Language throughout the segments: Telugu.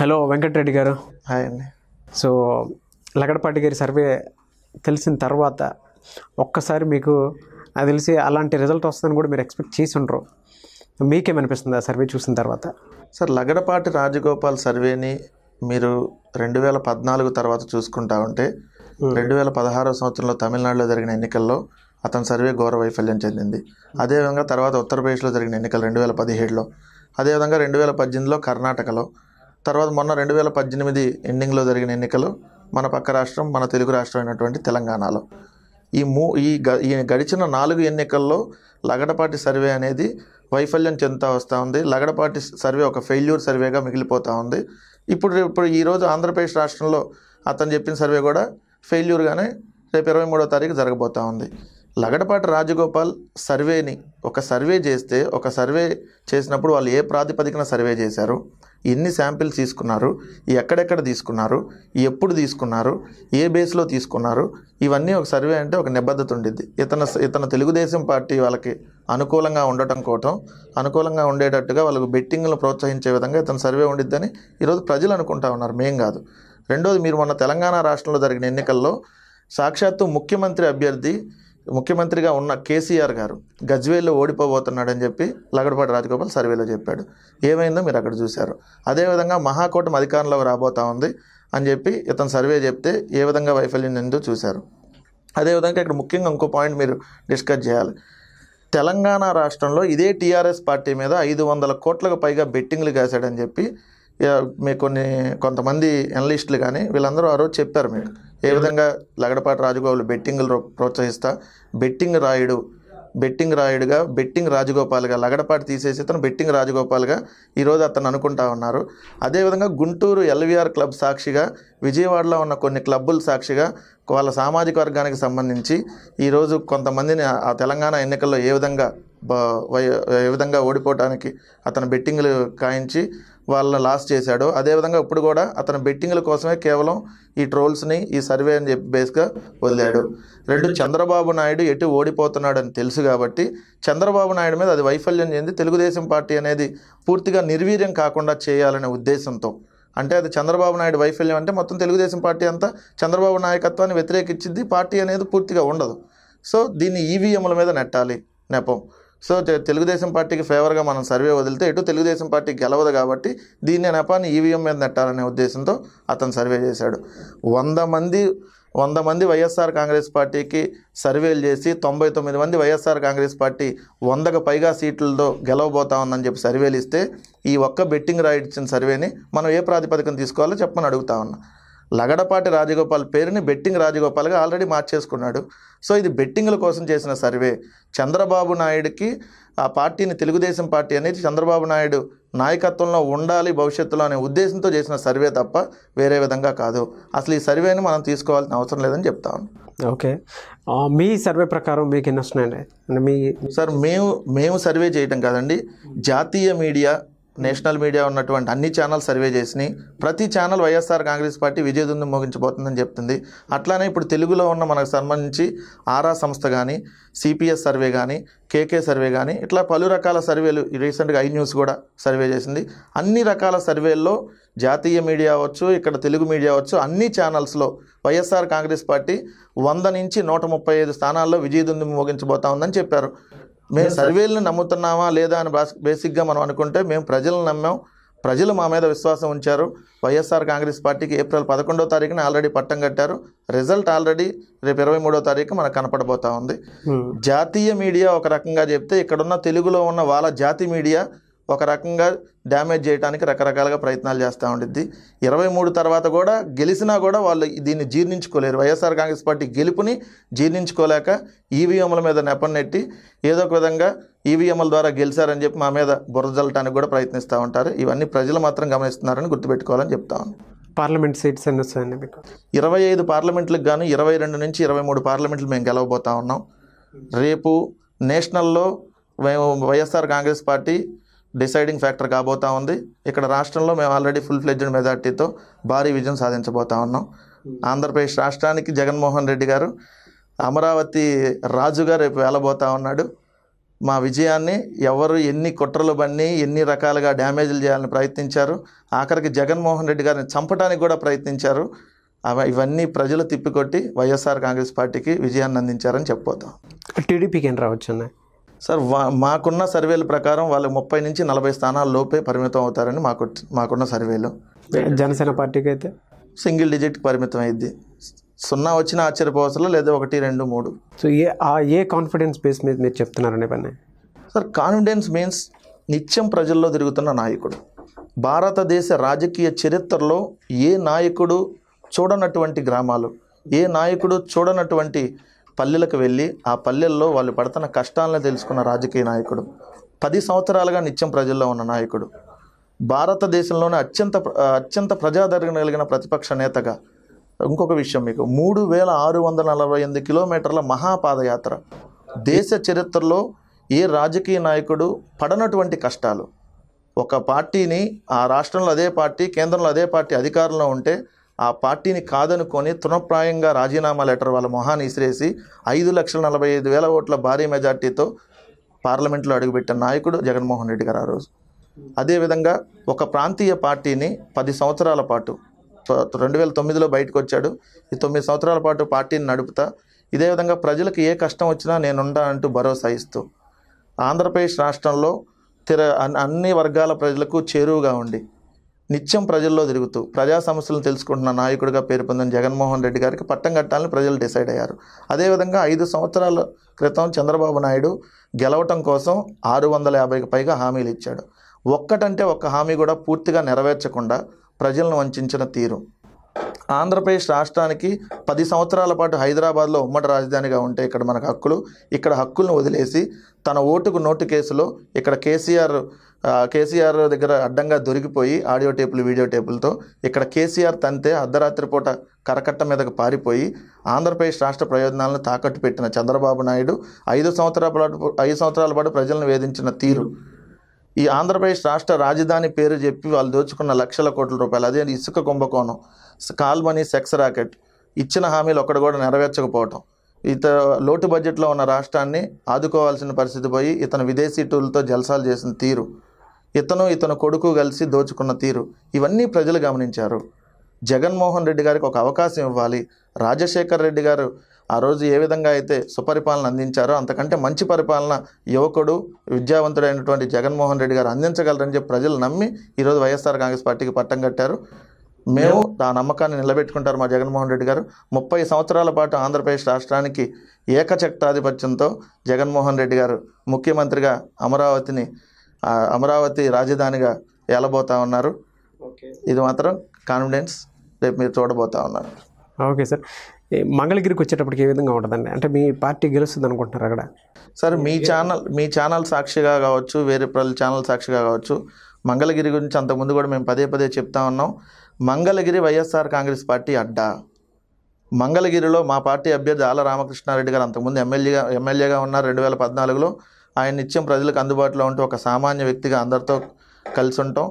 హలో వెంకటరెడ్డి గారు హాయ్ అండి సో లగడపాటి గారి సర్వే తెలిసిన తర్వాత ఒక్కసారి మీకు అది తెలిసి అలాంటి రిజల్ట్ వస్తుందని కూడా మీరు ఎక్స్పెక్ట్ చేసి ఉండరు మీకేమనిపిస్తుంది ఆ సర్వే చూసిన తర్వాత సార్ లగడపాటి రాజగోపాల్ సర్వేని మీరు రెండు వేల పద్నాలుగు తర్వాత చూసుకుంటా ఉంటే రెండు వేల పదహారో సంవత్సరంలో తమిళనాడులో జరిగిన ఎన్నికల్లో అతని సర్వే ఘోర వైఫల్యం చెందింది అదేవిధంగా తర్వాత ఉత్తరప్రదేశ్లో జరిగిన ఎన్నికలు రెండు వేల పదిహేడులో అదేవిధంగా రెండు వేల పద్దెనిమిదిలో కర్ణాటకలో తర్వాత మొన్న రెండు వేల పద్దెనిమిది ఎండింగ్లో జరిగిన ఎన్నికలు మన పక్క రాష్ట్రం మన తెలుగు రాష్ట్రం అయినటువంటి తెలంగాణలో ఈ మూ ఈ ఈ గడిచిన నాలుగు ఎన్నికల్లో లగడపాటి సర్వే అనేది వైఫల్యం చెందుతూ వస్తూ ఉంది లగడపాటి సర్వే ఒక ఫెయిల్యూర్ సర్వేగా మిగిలిపోతూ ఉంది ఇప్పుడు ఇప్పుడు ఈరోజు ఆంధ్రప్రదేశ్ రాష్ట్రంలో అతను చెప్పిన సర్వే కూడా ఫెయిల్యూర్గానే రేపు ఇరవై మూడో తారీఖు జరగబోతూ ఉంది లగడపాటి రాజగోపాల్ సర్వేని ఒక సర్వే చేస్తే ఒక సర్వే చేసినప్పుడు వాళ్ళు ఏ ప్రాతిపదికన సర్వే చేశారు ఎన్ని శాంపిల్స్ తీసుకున్నారు ఎక్కడెక్కడ తీసుకున్నారు ఎప్పుడు తీసుకున్నారు ఏ బేస్లో తీసుకున్నారు ఇవన్నీ ఒక సర్వే అంటే ఒక నిబద్ధత ఉండిద్ది ఇతను ఇతను తెలుగుదేశం పార్టీ వాళ్ళకి అనుకూలంగా ఉండటం కోటం అనుకూలంగా ఉండేటట్టుగా వాళ్ళకు బెట్టింగ్లు ప్రోత్సహించే విధంగా ఇతను సర్వే ఉండిద్దని ఈరోజు ప్రజలు అనుకుంటా ఉన్నారు మేం కాదు రెండోది మీరు మొన్న తెలంగాణ రాష్ట్రంలో జరిగిన ఎన్నికల్లో సాక్షాత్తు ముఖ్యమంత్రి అభ్యర్థి ముఖ్యమంత్రిగా ఉన్న కేసీఆర్ గారు గజ్వేల్లో ఓడిపోబోతున్నాడని చెప్పి లగడపాటి రాజగోపాల్ సర్వేలో చెప్పాడు ఏమైందో మీరు అక్కడ చూశారు అదేవిధంగా మహాకూటమి అధికారంలో రాబోతా ఉంది అని చెప్పి ఇతను సర్వే చెప్తే ఏ విధంగా వైఫల్యం ఏందో చూశారు అదేవిధంగా ఇక్కడ ముఖ్యంగా ఇంకో పాయింట్ మీరు డిస్కస్ చేయాలి తెలంగాణ రాష్ట్రంలో ఇదే టీఆర్ఎస్ పార్టీ మీద ఐదు వందల కోట్లకు పైగా బెట్టింగ్లు కాశాడని చెప్పి మీ కొన్ని కొంతమంది ఎనలిస్టులు కానీ వీళ్ళందరూ ఆ రోజు చెప్పారు మీకు ఏ విధంగా లగడపాటి రాజగోపాల్ బెట్టింగ్లు ప్రోత్సహిస్తా బెట్టింగ్ రాయుడు బెట్టింగ్ రాయుడుగా బెట్టింగ్ రాజగోపాల్గా లగడపాటి తీసేసి అతను బెట్టింగ్ రాజగోపాల్గా ఈరోజు అతను అనుకుంటా ఉన్నారు అదేవిధంగా గుంటూరు ఎల్వీఆర్ క్లబ్ సాక్షిగా విజయవాడలో ఉన్న కొన్ని క్లబ్బులు సాక్షిగా వాళ్ళ సామాజిక వర్గానికి సంబంధించి ఈరోజు కొంతమందిని ఆ తెలంగాణ ఎన్నికల్లో ఏ విధంగా ఏ విధంగా ఓడిపోవటానికి అతను బెట్టింగ్లు కాయించి వాళ్ళని లాస్ చేశాడు అదేవిధంగా ఇప్పుడు కూడా అతను బెట్టింగ్ల కోసమే కేవలం ఈ ట్రోల్స్ని ఈ సర్వే అని చెప్పి బేస్గా వదిలాడు రెండు చంద్రబాబు నాయుడు ఎటు ఓడిపోతున్నాడని తెలుసు కాబట్టి చంద్రబాబు నాయుడు మీద అది వైఫల్యం చెంది తెలుగుదేశం పార్టీ అనేది పూర్తిగా నిర్వీర్యం కాకుండా చేయాలనే ఉద్దేశంతో అంటే అది చంద్రబాబు నాయుడు వైఫల్యం అంటే మొత్తం తెలుగుదేశం పార్టీ అంతా చంద్రబాబు నాయకత్వాన్ని వ్యతిరేకించింది పార్టీ అనేది పూర్తిగా ఉండదు సో దీన్ని ఈవీఎంల మీద నెట్టాలి నెపం సో తెలుగుదేశం పార్టీకి ఫేవర్గా మనం సర్వే వదిలితే ఇటు తెలుగుదేశం పార్టీ గెలవదు కాబట్టి దీన్ని నెపాన్ని ఈవీఎం మీద నెట్టాలనే ఉద్దేశంతో అతను సర్వే చేశాడు వంద మంది వంద మంది వైఎస్ఆర్ కాంగ్రెస్ పార్టీకి సర్వేలు చేసి తొంభై తొమ్మిది మంది వైఎస్ఆర్ కాంగ్రెస్ పార్టీ వందకు పైగా సీట్లతో గెలవబోతా ఉందని చెప్పి సర్వేలు ఇస్తే ఈ ఒక్క బెట్టింగ్ రాయిడ్ ఇచ్చిన సర్వేని మనం ఏ ప్రాతిపదికన తీసుకోవాలో చెప్పమని అడుగుతా ఉన్నా లగడపాటి రాజగోపాల్ పేరుని బెట్టింగ్ రాజగోపాల్గా ఆల్రెడీ మార్చేసుకున్నాడు సో ఇది బెట్టింగ్ల కోసం చేసిన సర్వే చంద్రబాబు నాయుడికి ఆ పార్టీని తెలుగుదేశం పార్టీ అనేది చంద్రబాబు నాయుడు నాయకత్వంలో ఉండాలి భవిష్యత్తులో అనే ఉద్దేశంతో చేసిన సర్వే తప్ప వేరే విధంగా కాదు అసలు ఈ సర్వేని మనం తీసుకోవాల్సిన అవసరం లేదని చెప్తా ఓకే మీ సర్వే ప్రకారం మీకు ఎన్ని వస్తున్నాయండి మీ సార్ మేము మేము సర్వే చేయటం కాదండి జాతీయ మీడియా Hmm. నేషనల్ మీడియా ఉన్నటువంటి అన్ని ఛానల్ సర్వే చేసినాయి ప్రతి ఛానల్ వైఎస్ఆర్ కాంగ్రెస్ పార్టీ విజయదుందం మోగించబోతుందని చెప్తుంది అట్లానే ఇప్పుడు తెలుగులో ఉన్న మనకు సంబంధించి ఆరా సంస్థ కానీ సిపిఎస్ సర్వే కానీ కేకే సర్వే కానీ ఇట్లా పలు రకాల సర్వేలు రీసెంట్గా ఐ న్యూస్ కూడా సర్వే చేసింది అన్ని రకాల సర్వేల్లో జాతీయ మీడియా వచ్చు ఇక్కడ తెలుగు మీడియా వచ్చు అన్ని ఛానల్స్లో వైఎస్ఆర్ కాంగ్రెస్ పార్టీ వంద నుంచి నూట ముప్పై ఐదు స్థానాల్లో విజయదుంది మోగించబోతా ఉందని చెప్పారు మేము సర్వేలను నమ్ముతున్నామా లేదా అని బేసిక్గా మనం అనుకుంటే మేము ప్రజలను నమ్మాం ప్రజలు మా మీద విశ్వాసం ఉంచారు వైఎస్ఆర్ కాంగ్రెస్ పార్టీకి ఏప్రిల్ పదకొండో తారీఖున ఆల్రెడీ పట్టం కట్టారు రిజల్ట్ ఆల్రెడీ రేపు ఇరవై మూడో తారీఖు మనకు కనపడబోతా ఉంది hmm. జాతీయ మీడియా ఒక రకంగా చెప్తే ఇక్కడున్న తెలుగులో ఉన్న వాళ్ళ జాతి మీడియా ఒక రకంగా డ్యామేజ్ చేయడానికి రకరకాలుగా ప్రయత్నాలు చేస్తూ ఉండిద్ది ఇరవై మూడు తర్వాత కూడా గెలిచినా కూడా వాళ్ళు దీన్ని జీర్ణించుకోలేరు వైఎస్ఆర్ కాంగ్రెస్ పార్టీ గెలుపుని జీర్ణించుకోలేక ఈవీఎంల మీద నెట్టి ఏదో ఒక విధంగా ఈవీఎంల ద్వారా గెలిచారని చెప్పి మా మీద బురదలటానికి కూడా ప్రయత్నిస్తూ ఉంటారు ఇవన్నీ ప్రజలు మాత్రం గమనిస్తున్నారని గుర్తుపెట్టుకోవాలని చెప్తా పార్లమెంట్ సీట్స్ ఎన్ని వస్తాయండి మీకు ఇరవై ఐదు పార్లమెంట్లకు గాను ఇరవై రెండు నుంచి ఇరవై మూడు పార్లమెంట్లు మేము గెలవబోతా ఉన్నాం రేపు నేషనల్లో మేము YSR Congress party deciding factor కాబోతా ఉంది ఇక్కడ రాష్ట్రంలో మేము ఆల్రెడీ ఫుల్ ఫ్లెడ్జ్డ్ మెజార్టీతో భారీ విజయం సాధించబోతా ఉన్నాం ఆంధ్రప్రదేశ్ రాష్ట్రానికి జగన్మోహన్ రెడ్డి గారు అమరావతి రాజుగా రేపు వెళ్ళబోతా ఉన్నాడు మా విజయాన్ని ఎవరు ఎన్ని కుట్రలు బన్ని ఎన్ని రకాలుగా డ్యామేజ్లు చేయాలని ప్రయత్నించారు ఆఖరికి జగన్మోహన్ రెడ్డి గారిని చంపడానికి కూడా ప్రయత్నించారు ఇవన్నీ ప్రజలు తిప్పికొట్టి వైఎస్ఆర్ కాంగ్రెస్ పార్టీకి విజయాన్ని అందించారని చెప్పబోతాం టీడీపీకి ఏం రావచ్చు అన్నాయి సార్ మాకున్న సర్వేల ప్రకారం వాళ్ళు ముప్పై నుంచి నలభై స్థానాల లోపే పరిమితం అవుతారని మాకు మాకున్న సర్వేలు జనసేన పార్టీకి అయితే సింగిల్ డిజిట్కి పరిమితం అయింది సున్నా వచ్చిన ఆశ్చర్యపోవసలో లేదా ఒకటి రెండు మూడు సో ఏ ఆ ఏ కాన్ఫిడెన్స్ బేస్ మీద మీరు చెప్తున్నారనే పని సార్ కాన్ఫిడెన్స్ మీన్స్ నిత్యం ప్రజల్లో తిరుగుతున్న నాయకుడు భారతదేశ రాజకీయ చరిత్రలో ఏ నాయకుడు చూడనటువంటి గ్రామాలు ఏ నాయకుడు చూడనటువంటి పల్లెలకు వెళ్ళి ఆ పల్లెల్లో వాళ్ళు పడుతున్న కష్టాలను తెలుసుకున్న రాజకీయ నాయకుడు పది సంవత్సరాలుగా నిత్యం ప్రజల్లో ఉన్న నాయకుడు భారతదేశంలోనే అత్యంత అత్యంత ప్రజాదరణ కలిగిన ప్రతిపక్ష నేతగా ఇంకొక విషయం మీకు మూడు వేల ఆరు వందల నలభై ఎనిమిది కిలోమీటర్ల మహాపాదయాత్ర దేశ చరిత్రలో ఏ రాజకీయ నాయకుడు పడనటువంటి కష్టాలు ఒక పార్టీని ఆ రాష్ట్రంలో అదే పార్టీ కేంద్రంలో అదే పార్టీ అధికారంలో ఉంటే ఆ పార్టీని కాదనుకొని తృణప్రాయంగా రాజీనామా లెటర్ వాళ్ళ మొహాన్ని ఇసిరేసి ఐదు లక్షల నలభై ఐదు వేల ఓట్ల భారీ మెజార్టీతో పార్లమెంట్లో అడుగుపెట్టిన నాయకుడు జగన్మోహన్ రెడ్డి గారు ఆ రోజు అదేవిధంగా ఒక ప్రాంతీయ పార్టీని పది సంవత్సరాల పాటు రెండు వేల తొమ్మిదిలో బయటకు వచ్చాడు ఈ తొమ్మిది సంవత్సరాల పాటు పార్టీని నడుపుతా ఇదే విధంగా ప్రజలకు ఏ కష్టం వచ్చినా నేను అంటూ భరోసా ఇస్తూ ఆంధ్రప్రదేశ్ రాష్ట్రంలో తిర అన్ని వర్గాల ప్రజలకు చేరువుగా ఉండి నిత్యం ప్రజల్లో తిరుగుతూ ప్రజా సమస్యలను తెలుసుకుంటున్న నాయకుడిగా పేరు పొందిన జగన్మోహన్ రెడ్డి గారికి పట్టం కట్టాలని ప్రజలు డిసైడ్ అయ్యారు అదేవిధంగా ఐదు సంవత్సరాల క్రితం చంద్రబాబు నాయుడు గెలవటం కోసం ఆరు వందల యాభైకి పైగా హామీలు ఇచ్చాడు ఒక్కటంటే ఒక్క హామీ కూడా పూర్తిగా నెరవేర్చకుండా ప్రజలను వంచిన తీరు ఆంధ్రప్రదేశ్ రాష్ట్రానికి పది సంవత్సరాల పాటు హైదరాబాద్లో ఉమ్మడి రాజధానిగా ఉంటే ఇక్కడ మనకు హక్కులు ఇక్కడ హక్కులను వదిలేసి తన ఓటుకు నోటు కేసులో ఇక్కడ కేసీఆర్ కేసీఆర్ దగ్గర అడ్డంగా దొరికిపోయి ఆడియో టేపులు వీడియో టేపులతో ఇక్కడ కేసీఆర్ తంతే అర్ధరాత్రి పూట కరకట్ట మీదకు పారిపోయి ఆంధ్రప్రదేశ్ రాష్ట్ర ప్రయోజనాలను తాకట్టు పెట్టిన చంద్రబాబు నాయుడు ఐదు సంవత్సరాల పాటు ఐదు సంవత్సరాల పాటు ప్రజలను వేధించిన తీరు ఈ ఆంధ్రప్రదేశ్ రాష్ట్ర రాజధాని పేరు చెప్పి వాళ్ళు దోచుకున్న లక్షల కోట్ల రూపాయలు అదే ఇసుక కుంభకోణం మనీ సెక్స్ రాకెట్ ఇచ్చిన హామీలు ఒక్కడ కూడా నెరవేర్చకపోవటం ఇత లోటు బడ్జెట్లో ఉన్న రాష్ట్రాన్ని ఆదుకోవాల్సిన పరిస్థితి పోయి ఇతను విదేశీ టూలతో జల్సాలు చేసిన తీరు ఇతను ఇతను కొడుకు కలిసి దోచుకున్న తీరు ఇవన్నీ ప్రజలు గమనించారు జగన్మోహన్ రెడ్డి గారికి ఒక అవకాశం ఇవ్వాలి రాజశేఖర్ రెడ్డి గారు ఆ రోజు ఏ విధంగా అయితే సుపరిపాలన అందించారో అంతకంటే మంచి పరిపాలన యువకుడు విద్యావంతుడైనటువంటి జగన్మోహన్ రెడ్డి గారు అందించగలరని చెప్పి ప్రజలు నమ్మి ఈరోజు వైఎస్ఆర్ కాంగ్రెస్ పార్టీకి పట్టం కట్టారు మేము ఆ నమ్మకాన్ని నిలబెట్టుకుంటారు మా జగన్మోహన్ రెడ్డి గారు ముప్పై సంవత్సరాల పాటు ఆంధ్రప్రదేశ్ రాష్ట్రానికి ఏకచక్తాధిపత్యంతో జగన్మోహన్ రెడ్డి గారు ముఖ్యమంత్రిగా అమరావతిని అమరావతి రాజధానిగా ఏలబోతా ఉన్నారు ఇది మాత్రం కాన్ఫిడెన్స్ రేపు మీరు చూడబోతా ఉన్నారు ఓకే సార్ మంగళగిరికి వచ్చేటప్పటికి ఏ విధంగా ఉంటుందండి అంటే మీ పార్టీ గెలుస్తుంది అనుకుంటున్నారు అక్కడ సార్ మీ ఛానల్ మీ ఛానల్ సాక్షిగా కావచ్చు వేరే ప్రజల ఛానల్ సాక్షిగా కావచ్చు మంగళగిరి గురించి అంతకుముందు కూడా మేము పదే పదే చెప్తా ఉన్నాం మంగళగిరి వైఎస్ఆర్ కాంగ్రెస్ పార్టీ అడ్డా మంగళగిరిలో మా పార్టీ అభ్యర్థి ఆల రామకృష్ణారెడ్డి గారు అంతకుముందు ఎమ్మెల్యేగా ఎమ్మెల్యేగా ఉన్నారు రెండు వేల పద్నాలుగులో ఆయన నిత్యం ప్రజలకు అందుబాటులో ఉంటూ ఒక సామాన్య వ్యక్తిగా అందరితో కలిసి ఉంటాం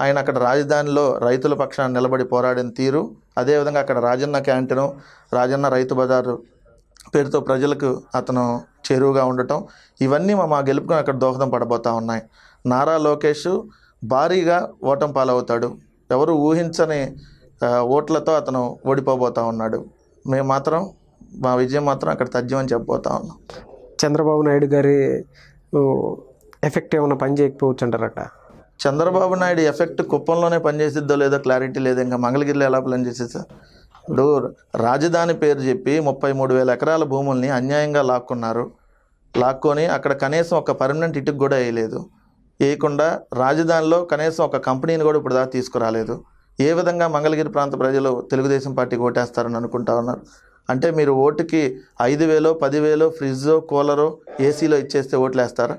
ఆయన అక్కడ రాజధానిలో రైతుల పక్షాన నిలబడి పోరాడిన తీరు అదేవిధంగా అక్కడ రాజన్న క్యాంటీను రాజన్న రైతు బజారు పేరుతో ప్రజలకు అతను చేరువుగా ఉండటం ఇవన్నీ మా గెలుపుకొని అక్కడ దోహదం పడబోతూ ఉన్నాయి నారా లోకేష్ భారీగా ఓటం పాలవుతాడు ఎవరు ఊహించని ఓట్లతో అతను ఓడిపోబోతూ ఉన్నాడు మేము మాత్రం మా విజయం మాత్రం అక్కడ తథ్యమని చెప్పబోతా ఉన్నాం చంద్రబాబు నాయుడు గారి ఎఫెక్ట్ ఏమైనా పని చేయకపోవచ్చు అంటారు అక్కడ చంద్రబాబు నాయుడు ఎఫెక్ట్ కుప్పంలోనే పనిచేసిద్దో లేదో క్లారిటీ లేదు ఇంకా మంగళగిరిలో ఎలా ప్లాన్ చేసేది సార్ ఇప్పుడు రాజధాని పేరు చెప్పి ముప్పై మూడు వేల ఎకరాల భూముల్ని అన్యాయంగా లాక్కున్నారు లాక్కొని అక్కడ కనీసం ఒక పర్మనెంట్ ఇటుకు కూడా వేయలేదు వేయకుండా రాజధానిలో కనీసం ఒక కంపెనీని కూడా ఇప్పుడు దాకా తీసుకురాలేదు ఏ విధంగా మంగళగిరి ప్రాంత ప్రజలు తెలుగుదేశం పార్టీకి ఓటేస్తారని అనుకుంటా ఉన్నారు అంటే మీరు ఓటుకి ఐదు వేలో పదివేలో ఫ్రిడ్జో కూలరో ఏసీలో ఇచ్చేస్తే ఓట్లు వేస్తారా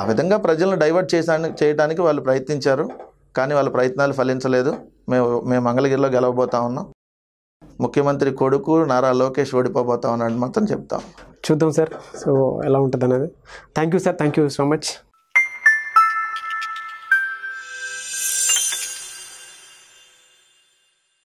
ఆ విధంగా ప్రజలను డైవర్ట్ చేసాను చేయడానికి వాళ్ళు ప్రయత్నించారు కానీ వాళ్ళ ప్రయత్నాలు ఫలించలేదు మేము మేము మంగళగిరిలో గెలవబోతా ఉన్నాం ముఖ్యమంత్రి కొడుకు నారా లోకేష్ ఓడిపోబోతా ఉన్నాడు మాత్రం చెప్తాం చూద్దాం సార్ సో ఎలా ఉంటుంది అనేది thank you sir thank you so much